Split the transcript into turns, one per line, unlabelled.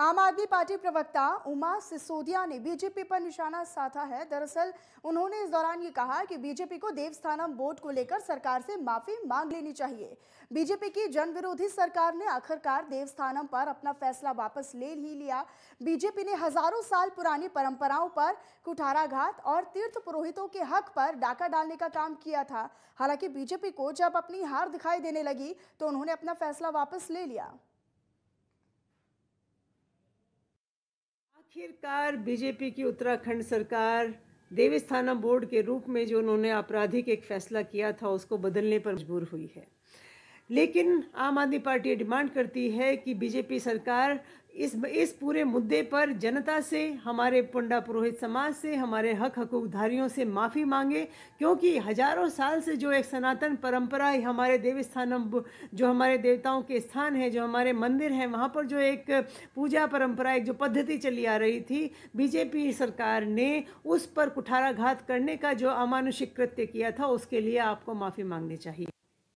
आम आदमी पार्टी प्रवक्ता उमा सिसोदिया ने बीजेपी पर निशाना साधा है दरअसल उन्होंने इस दौरान ये कहा कि बीजेपी को देवस्थानम बोर्ड को लेकर सरकार से माफी मांग लेनी चाहिए बीजेपी की जनविरोधी सरकार ने आखिरकार देवस्थानम पर अपना फैसला वापस ले ही लिया बीजेपी ने हजारों साल पुरानी परंपराओं पर कुठाराघात और तीर्थ पुरोहितों के हक पर डाका डालने का काम किया था हालांकि बीजेपी को जब अपनी हार दिखाई देने लगी तो उन्होंने अपना फैसला वापस ले लिया
आखिरकार बीजेपी की उत्तराखंड सरकार देवस्थाना बोर्ड के रूप में जो उन्होंने आपराधिक एक फैसला किया था उसको बदलने पर मजबूर हुई है लेकिन आम आदमी पार्टी डिमांड करती है कि बीजेपी सरकार इस इस पूरे मुद्दे पर जनता से हमारे पंडा पुरोहित समाज से हमारे हक हकूकधारियों से माफ़ी मांगे क्योंकि हजारों साल से जो एक सनातन परंपरा है हमारे देवस्थानम जो हमारे देवताओं के स्थान हैं जो हमारे मंदिर हैं वहाँ पर जो एक पूजा परंपरा एक जो पद्धति चली आ रही थी बीजेपी सरकार ने उस पर कुठाराघात करने का जो अमानुषिक कृत्य किया था उसके लिए आपको माफ़ी मांगनी चाहिए